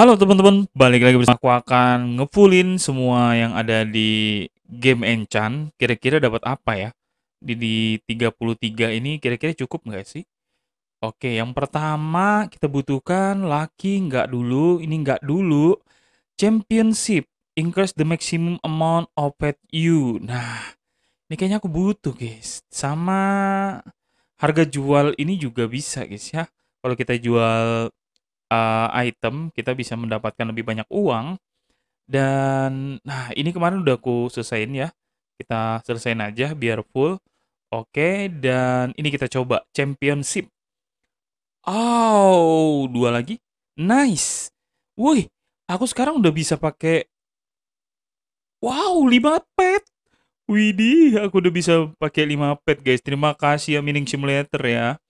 Halo teman-teman, balik lagi bersama aku akan ngepulin semua yang ada di game Enchan. Kira-kira dapat apa ya? Di, di 33 ini kira-kira cukup nggak sih? Oke, yang pertama kita butuhkan laki nggak dulu, ini nggak dulu. Championship, increase the maximum amount of pet you. Nah, ini kayaknya aku butuh guys. Sama harga jual ini juga bisa guys ya. Kalau kita jual uh, item, kita bisa mendapatkan lebih banyak uang, dan nah ini kemarin udah aku selesaiin ya, kita selesaiin aja biar full. Oke, dan ini kita coba championship. wow dua lagi. Nice. woi aku sekarang udah bisa pakai Wow, lima pet. Widih, aku udah bisa pakai 5 pet, guys. Terima kasih ya Mining Simulator ya.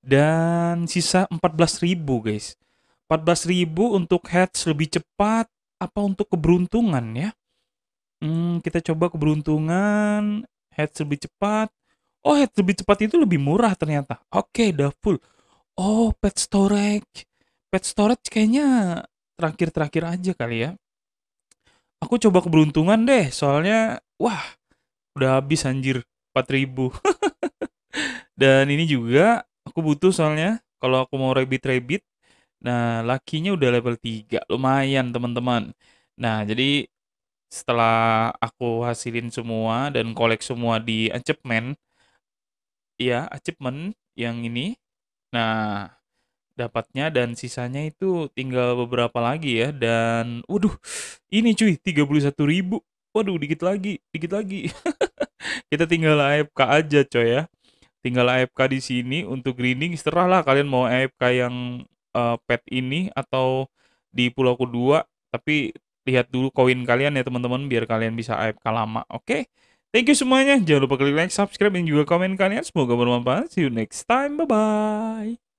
Dan sisa 14.000, guys. 14.000 untuk heads lebih cepat apa untuk keberuntungan ya? Hmm, kita coba keberuntungan heads lebih cepat. Oh, heads lebih cepat itu lebih murah ternyata. Oke, okay, udah full. Oh, pet storage. Pet storage kayaknya terakhir-terakhir aja kali ya. Aku coba keberuntungan deh, soalnya wah, udah habis anjir 4000. Dan ini juga aku butuh soalnya kalau aku mau rabbit rabbit Nah, lakinya udah level 3, lumayan teman-teman. Nah, jadi setelah aku hasilin semua dan kolek semua di achievement, ya achievement yang ini, nah dapatnya dan sisanya itu tinggal beberapa lagi ya dan waduh ini cuy 31 ribu waduh dikit lagi dikit lagi kita tinggal AFK aja coy ya tinggal AFK di sini untuk grinding setelah lah kalian mau AFK yang uh, pet ini atau di pulau kedua tapi lihat dulu koin kalian ya teman-teman biar kalian bisa AFK lama oke okay? thank you semuanya jangan lupa klik like subscribe dan juga komen kalian semoga bermanfaat see you next time bye bye